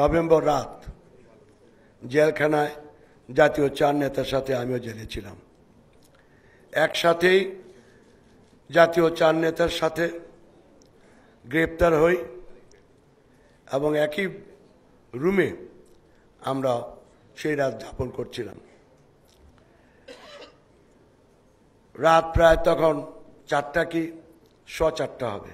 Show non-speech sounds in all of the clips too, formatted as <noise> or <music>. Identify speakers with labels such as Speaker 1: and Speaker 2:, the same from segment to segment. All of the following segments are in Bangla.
Speaker 1: নভেম্বর রাত জেলখানায় জাতীয় চার নেতার সাথে আমিও জেলে ছিলাম একসাথেই জাতীয় চার নেতার সাথে গ্রেপ্তার হই এবং একই রুমে আমরা সেই রাত যাপন করছিলাম রাত প্রায় তখন চারটা কি স চারটা হবে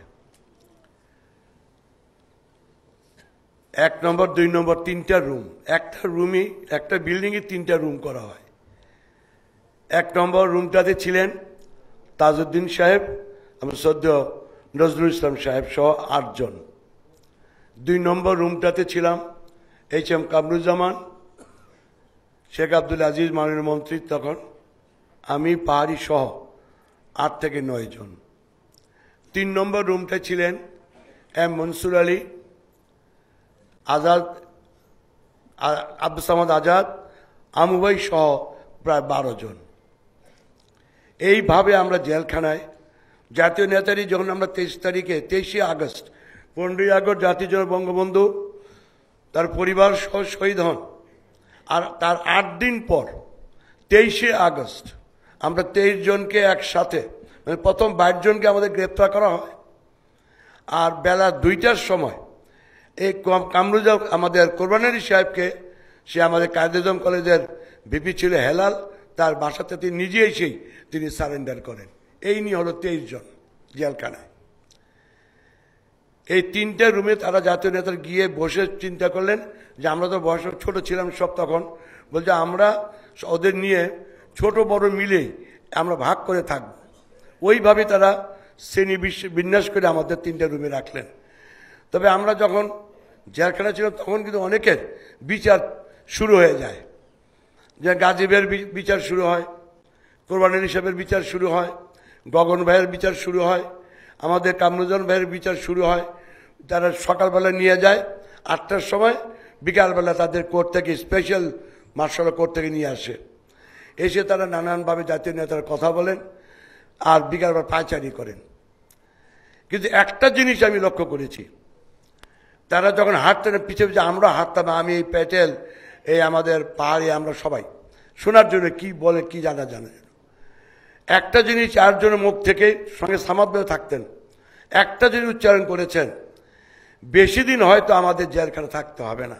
Speaker 1: এক নম্বর দুই নম্বর তিনটা রুম একটা রুমই একটা বিল্ডিংয়ে তিনটা রুম করা হয় এক নম্বর রুমটাতে ছিলেন তাজউদ্দিন সাহেব আমার সদ্য নজরুল ইসলাম সাহেব সহ আটজন দুই নম্বর রুমটাতে ছিলাম এইচ এম কামরুজ্জামান শেখ আব্দুল আজিজ মাননীয় মন্ত্রী তখন আমি পাহাড়ি সহ আট থেকে নয় জন তিন নম্বর রুমটা ছিলেন এম মনসুর আলী আজাদ আব্দুল সামাদ আজাদ আমুবাই সহ প্রায় বারো জন এইভাবে আমরা জেলখানায় জাতীয় নেতারি যখন আমরা তেইশ তারিখে তেইশে আগস্ট পনেরোই আগস্ট জাতীয় জন বঙ্গবন্ধু তার পরিবার সহ শহীদ হন আর তার আট দিন পর তেইশে আগস্ট আমরা তেইশ জনকে একসাথে মানে প্রথম বাইশ জনকে আমাদের গ্রেপ্তার করা হয় আর বেলা দুইটার সময় এই কামরুজ আমাদের কোরবানারি সাহেবকে সে আমাদের কায়দেজম কলেজের ভিপি ছিল হেলাল তার বাসাতে তিনি নিজে এসেই তিনি সারেন্ডার করেন এই নিয়ে হলো তেইশ জন জেলখানায় এই তিনটে রুমে তারা জাতীয় নেতার গিয়ে বসে চিন্তা করলেন যে আমরা তো বয়স ছোট ছিলাম সব তখন বলছে আমরা ওদের নিয়ে ছোট বড় মিলেই আমরা ভাগ করে থাকব ওইভাবে তারা শ্রেণী বিন্যাস করে আমাদের তিনটে রুমে রাখলেন তবে আমরা যখন জেলখানা ছিল তখন কিন্তু অনেকের বিচার শুরু হয়ে যায় যে গাজীবের বিচার শুরু হয় কোরবানির হিসাবের বিচার শুরু হয় গগন ভাইয়ের বিচার শুরু হয় আমাদের কামরুজন ভাইয়ের বিচার শুরু হয় তারা সকালবেলা নিয়ে যায় আটটার সময় বিকালবেলা তাদের কোর্ট থেকে স্পেশাল মার্শাল কোর্ট থেকে নিয়ে আসে এসে তারা নানানভাবে জাতীয় নেতারা কথা বলেন আর বিকালবেলা পাচারি করেন কিন্তু একটা জিনিস আমি লক্ষ্য করেছি তারা যখন হাঁটতেন পিছিয়ে পিছিয়ে আমরা হাঁটতাম আমি এই প্যাটেল এই আমাদের পাহাড়ে আমরা সবাই শোনার জন্য কি বলে কি জানা জানে একটা জিনিস চারজনের মুখ থেকে সঙ্গে সামাব্যে থাকতেন একটা জিনিস উচ্চারণ করেছেন বেশি দিন হয়তো আমাদের জেলখানা থাকতে হবে না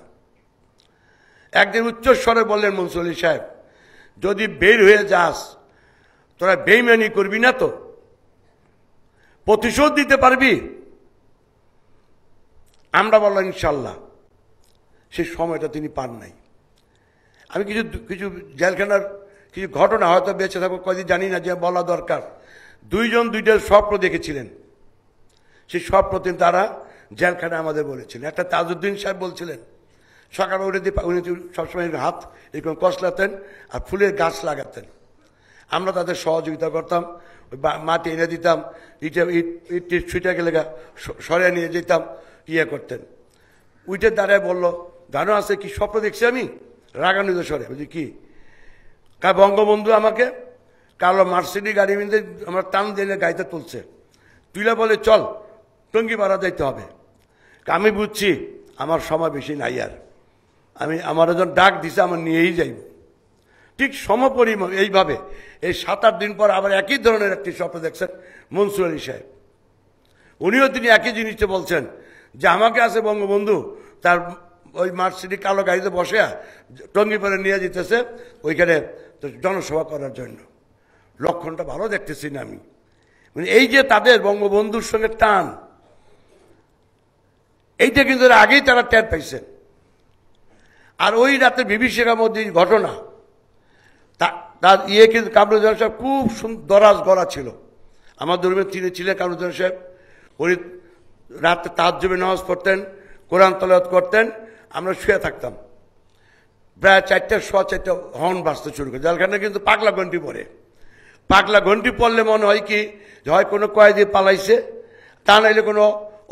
Speaker 1: একদিন উচ্চস্বরে বললেন মুনসলি সাহেব যদি বের হয়ে যাস তোরা বেইমানি করবি না তো প্রতিশোধ দিতে পারবি আমরা বললাম ইনশাল্লাহ সেই সময়টা তিনি পান নাই আমি কিছু কিছু জেলখানার কিছু ঘটনা হয়তো বেঁচে থাকবো কদিন জানি না যে বলা দরকার দুইজন দুইটা স্বপ্ন দেখেছিলেন সেই স্বপ্ন তিনি তারা জেলখানা আমাদের বলেছিলেন একটা তাজউদ্দিন সাহেব বলছিলেন সকালে উঠে দিয়ে উনি সবসময় হাত এরকম কষলাতেন আর ফুলের গাছ লাগাতেন আমরা তাদের সহযোগিতা করতাম ওই মাটি এনে দিতাম ইট ইট ছুটে গেলে সরে নিয়ে যেতাম ইয়ে করতেন উইটের দ্বারায় বলল জানো আছে কি স্বপ্ন দেখছি আমি রাগান্বিত স্বরে বুঝি কি কা বঙ্গবন্ধু আমাকে কালো মার্সিডি গাড়ি মিলে আমার টান দিয়ে গাড়িতে তুলছে তুইলে বলে চল টঙ্গি পাড়া যাইতে হবে আমি বুঝছি আমার সময় বেশি নাই আর আমি আমার একজন ডাক দিছে আমার নিয়েই যাইব ঠিক সমপরিমাণ এইভাবে এই সাত আট দিন পর আবার একই ধরনের একটি স্বপ্ন দেখছেন মনসুর আলী সাহেব উনিও তিনি একই জিনিসটা বলছেন যে আমাকে আছে বঙ্গবন্ধু তার ওই মার্সিডি কালো গাড়িতে বসে পরে নিয়ে যেতেছে ওইখানে জনসভা করার জন্য লক্ষণটা ভালো দেখতেছি না আমি মানে এই যে তাদের বঙ্গবন্ধুর সঙ্গে টান এইটা কিন্তু আগেই তারা ট্যার পাইছেন আর ওই রাতে বিভীষিকার মধ্যে ঘটনা তার ইয়ে কিন্তু কামরুজ্জামান সাহেব খুব দরাজ গড়া ছিল আমার দুর্মের তিনি ছিলেন কামরুজ্জামান সাহেব উনি রাতে তাহাজুবি নামাজ পড়তেন কোরআন তলাত করতেন আমরা শুয়ে থাকতাম প্রায় চারটে সোয়া চারটে হর্ন বাঁচতে শুরু করে জালখানা কিন্তু পাগলা ঘন্টি পরে পাগলা ঘন্টি পড়লে মনে হয় কি যে হয় কোনো কয়েদি পালাইছে তা নাইলে কোনো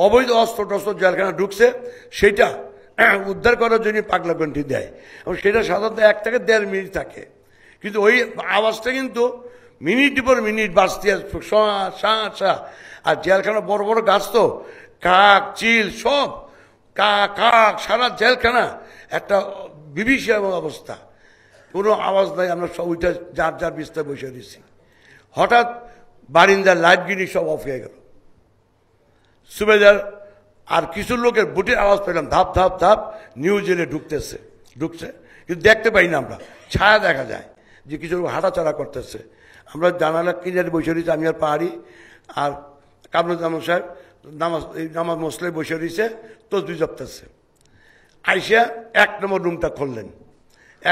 Speaker 1: অবৈধ অস্ত্র টস্ত্র জালখানা ঢুকছে সেটা <clears throat> উদ্ধার করার জন্য পাগলা ঘন্টি দেয় এবং সেটা সাধারণত এক থেকে দেড় মিনিট থাকে কিন্তু ওই আওয়াজটা কিন্তু মিনিট পর মিনিট বাঁচতে আর জেলখানা বড় বড় গাছ তো কাক চিল সব কাক কাক সারা জেলখানা একটা বিভীষণ অবস্থা কোনো আওয়াজ নাই আমরা সব ওইটা যার যার বিস্তার বসে দিচ্ছি হঠাৎ বারিন্দার লাইটগিরি সব অফ হয়ে গেল সুবেদার আর কিছু লোকের বুটের আওয়াজ পেলাম ধাপ ধাপ ধাপ নিউ জেলে ঢুকতেছে ঢুকছে কিন্তু দেখতে পাই না আমরা ছায়া দেখা যায় যে কিছু লোক হাঁটাচড়া করতেছে আমরা জানালা কিনারে বসে রয়েছি আমি আর পাহাড়ি আর কামরুজ্জামান সাহেব নামাজ নামাজ মশলায় বসে রয়েছে তসবি জপতেছে আইসা এক নম্বর রুমটা খুললেন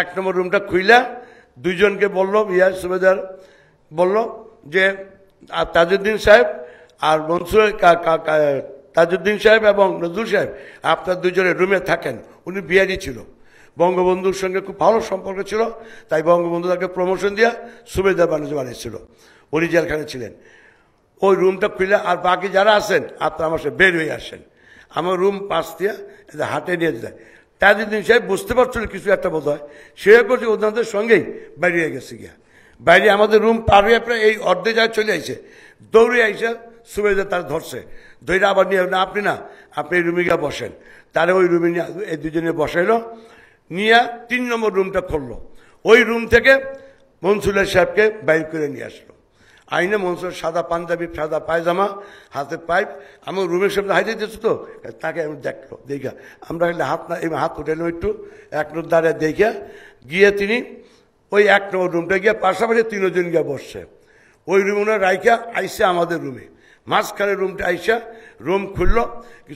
Speaker 1: এক নম্বর রুমটা খুইলা দুইজনকে বলল ইয়া সুবেদার বলল যে তাজুদ্দিন সাহেব আর মনসুর তাজুদ্দিন সাহেব এবং নজরুল সাহেব আপনার দুজনের রুমে থাকেন উনি বিহারি ছিল বঙ্গবন্ধুর সঙ্গে খুব ভালো সম্পর্ক ছিল তাই বঙ্গবন্ধু তাকে প্রমোশন দিয়া সুবেদার বাণিজ্য বানিয়েছিল উনি জেলখানে ছিলেন ওই রুমটা খুলে আর বাকি যারা আছেন আপনারা আমার সাথে বের হয়ে আসেন আমার রুম পাশ দিয়ে হাটে নিয়ে যায় তাদের দিন সে বুঝতে পারছিল কিছু একটা বোধ হয় সে করছে ওদের সঙ্গেই বাইরে গেছে গিয়া বাইরে আমাদের রুম পার হয়ে আপনার এই অর্ধে যায় চলে আসে দৌড়ে আইসা সুবেদা তার ধরছে ধৈর্য আবার নিয়ে না আপনি না আপনি রুমে গিয়ে বসেন তারা ওই রুমে নিয়ে এই দুজনে বসাইলো নিয়ে তিন নম্বর রুমটা খুললো ওই রুম থেকে মনসুলের সাহেবকে বাইর করে নিয়ে আসলো আইনে মনসুর সাদা পাঞ্জাবি সাদা পায়জামা হাতে পাইপ আমি রুমের সামনে হাইতে দিতেছি তো তাকে আমি দেখলো দেখা আমরা হাত না এই হাত উঠালাম একটু এক নম্বর দাঁড়িয়ে দেখে গিয়ে তিনি ওই এক নম্বর রুমটা গিয়ে পাশাপাশি তিনজন গিয়ে বসছে ওই রুম ওনার রাইখা আইসে আমাদের রুমে মাঝখানে রুমটা আইসা রুম খুললো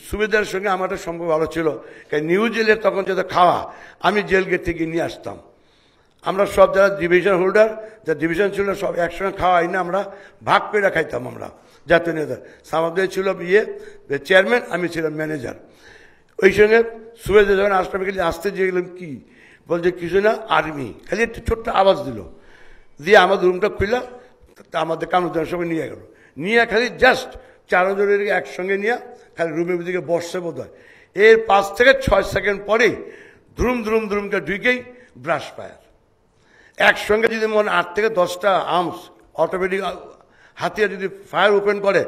Speaker 1: সুবিধার সঙ্গে আমারটা সম্ভব ভালো ছিল নিউ জেলে তখন যেটা খাওয়া আমি জেল গেট থেকে নিয়ে আসতাম আমরা সব যারা ডিভিশন হোল্ডার যা ডিভিশন ছিল সব একসঙ্গে খাওয়া হয় না আমরা ভাগ করে খাইতাম আমরা জাতীয় নেতা সামাদের ছিল ইয়ে চেয়ারম্যান আমি ছিলাম ম্যানেজার ওই সঙ্গে সুবে যখন আসলাম খালি আসতে যেয়ে গেলাম কী বলছে কিছু না আর্মি খালি একটু ছোট্ট আওয়াজ দিল দিয়ে আমাদের রুমটা খুললাম আমাদের কামরুদ্দার সঙ্গে নিয়ে গেল নিয়ে খালি জাস্ট চারজনের একসঙ্গে নিয়ে খালি রুমের দিকে বসছে বোধ হয় এর পাঁচ থেকে ছয় সেকেন্ড পরে ধ্রুম ধ্রুম ধ্রুমটা ঢুকেই ব্রাশ পায়ার একসঙ্গে যদি মনে আট থেকে দশটা আর্মস অটোমেটিক হাতিয়া যদি ফায়ার ওপেন করে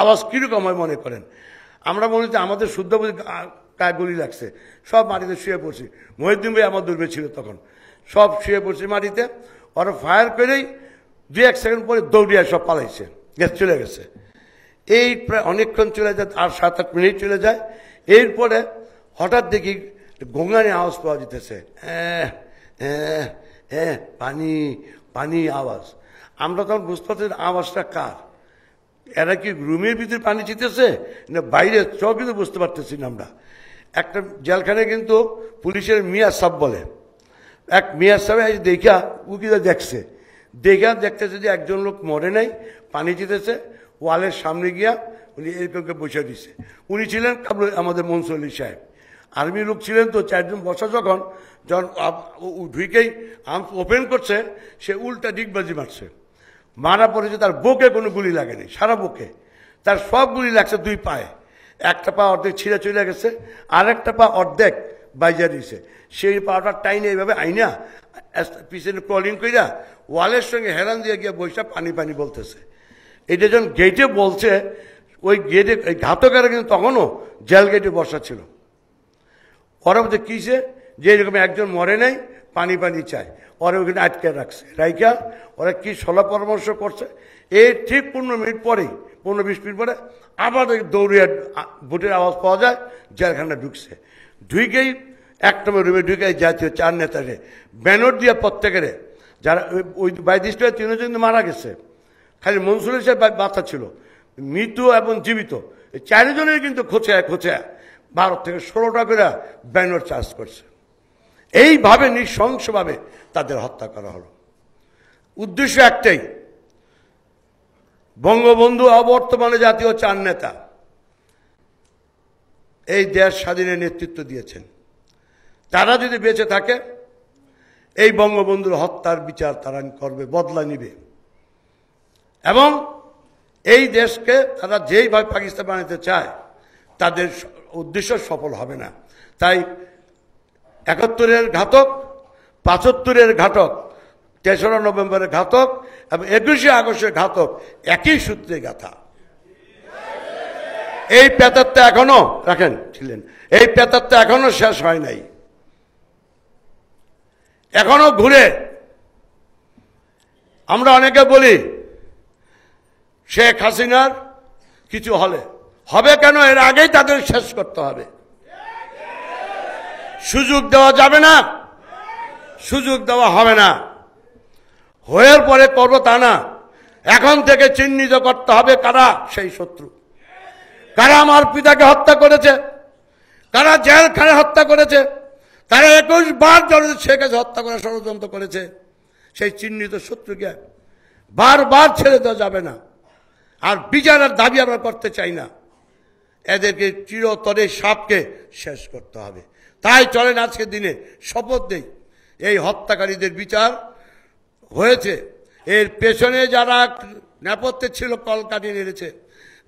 Speaker 1: আওয়াজ কীরকম হয় মনে করেন আমরা মনে হচ্ছে আমাদের শুদ্ধ কায় গুলি লাগছে সব মাটিতে শুয়ে পড়ছি মহিদ্দিন ভাই আমার দুর্বে ছিল তখন সব শুয়ে পড়ছি মাটিতে ওরা ফায়ার করেই দু এক সেকেন্ড পরে দৌড়িয়ে সব পালাইছে গ্যাস চলে গেছে এই প্রায় অনেকক্ষণ চলে যায় আর সাত আট মিনিট চলে যায় এরপরে হঠাৎ দেখি গঙ্গানি আওয়াজ পাওয়া যেতেছে হ্যাঁ হ্যাঁ হ্যাঁ পানি পানি আওয়াজ আমরা তখন বুঝতে পারছি আওয়াজটা কার এরা কি রুমের ভিতরে পানি ছিতেছে না বাইরে সব কিন্তু বুঝতে পারতেছি না আমরা একটা জেলখানে কিন্তু পুলিশের মিয়া সাহ বলে এক মিয়া সাহেব আজ দেখা কি দেখছে দেখা দেখতেছে যে একজন লোক মরে নাই পানি জিতেছে ওয়ালের সামনে গিয়া উনি এরকমকে বসে দিছে উনি ছিলেন আমাদের মনসলি সাহেব আর্মি লোক ছিলেন তো চারজন বসা যখন যখন ঢুকেই আর্মস ওপেন করছে সে উল্টা ডিগবাজি মারছে মারা পড়েছে তার বুকে কোনো গুলি লাগেনি সারা বুকে তার সব গুলি লাগছে দুই পায়ে একটা পা অর্ধেক ছিঁড়ে চলে গেছে আর একটা পা অর্ধেক বাইজা দিয়েছে সেই পাটা টাইনে এইভাবে আইনা পিছনে ক্রলিং কইরা ওয়ালের সঙ্গে হেরান দিয়ে গিয়ে বৈশা পানি পানি বলতেছে এটা যখন গেটে বলছে ওই গেটে ঘাতকেরা কিন্তু তখনও জেল গেটে বসা ছিল ওরা মধ্যে কিসে যে এরকম একজন মরে নাই পানি পানি চায় ওরা ওখানে আটকে রাখছে রাইকা ওরা কি সলা পরামর্শ করছে এর ঠিক পনেরো মিনিট পরেই পনেরো বিশ মিনিট পরে আবার দৌড়িয়া বুটের আওয়াজ পাওয়া যায় জেলখানা ঢুকছে ঢুকেই এক নম্বর রুমে ঢুকে জাতীয় চার নেতারে ব্যানর দিয়ে প্রত্যেকের যারা ওই বাইদিষ্ট তিনজন কিন্তু মারা গেছে খালি মনসুরের সাহেব বাচ্চা ছিল মৃত এবং জীবিত চারজনের কিন্তু খোঁচে খোঁচে ভারত থেকে ষোলোটা করে ব্যানার চার্জ করছে এইভাবে নৃশংসভাবে তাদের হত্যা করা হলো উদ্দেশ্য একটাই বঙ্গবন্ধু অবর্তমানে জাতীয় চার নেতা এই দেশ স্বাধীনের নেতৃত্ব দিয়েছেন তারা যদি বেঁচে থাকে এই বঙ্গবন্ধুর হত্যার বিচার তারা করবে বদলা নিবে এবং এই দেশকে তারা যেইভাবে পাকিস্তান বানাতে চায় তাদের উদ্দেশ্য সফল হবে না তাই একাত্তরের ঘাতক পাঁচাত্তরের ঘাতক তেসরা নভেম্বরের ঘাতক এবং একুশে আগস্টের ঘাতক একই সূত্রে গাথা এই পেতাত্তা এখনো রাখেন ছিলেন এই পেতাত্তা এখনো শেষ হয় নাই এখনো ঘুরে আমরা অনেকে বলি শেখ হাসিনার কিছু হলে হবে কেন এর আগেই তাদের শেষ করতে হবে সুযোগ দেওয়া যাবে না সুযোগ দেওয়া হবে না হয়ের পরে করবো তা না এখন থেকে চিহ্নিত করতে হবে কারা সেই শত্রু কারা আমার পিতাকে হত্যা করেছে কারা জেলখানে হত্যা করেছে তারা একুশ বার জনতা সে কাছে হত্যা করে ষড়যন্ত্র করেছে সেই চিহ্নিত শত্রুকে বারবার ছেড়ে দেওয়া যাবে না আর বিচারের দাবি আমরা করতে চাই না এদেরকে চিরতরে সাপকে শেষ করতে হবে তাই চলেন আজকে দিনে শপথ নেই এই হত্যাকারীদের বিচার হয়েছে এর পেছনে যারা নেপথ্যে ছিল কাটিয়ে নেড়েছে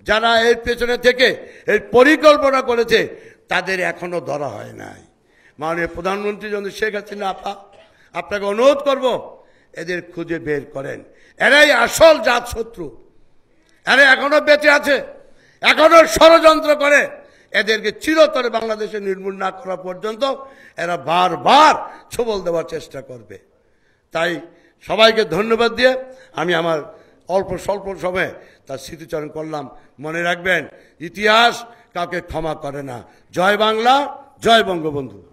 Speaker 1: যারা এর পেছনে থেকে এর পরিকল্পনা করেছে তাদের এখনও ধরা হয় নাই মাননীয় প্রধানমন্ত্রী যখন শেখ হাসিনা আপা আপনাকে অনুরোধ করব এদের খুঁজে বের করেন এরাই আসল জাত শত্রু এরা এখনও বেঁচে আছে এখনো ষড়যন্ত্র করে এদেরকে চিরতরে বাংলাদেশে নির্মূল না করা পর্যন্ত এরা বারবার ছবল দেওয়ার চেষ্টা করবে তাই সবাইকে ধন্যবাদ দিয়ে আমি আমার অল্প স্বল্প সময়ে তার স্মৃতিচরণ করলাম মনে রাখবেন ইতিহাস কাউকে ক্ষমা করে না জয় বাংলা জয় বঙ্গবন্ধু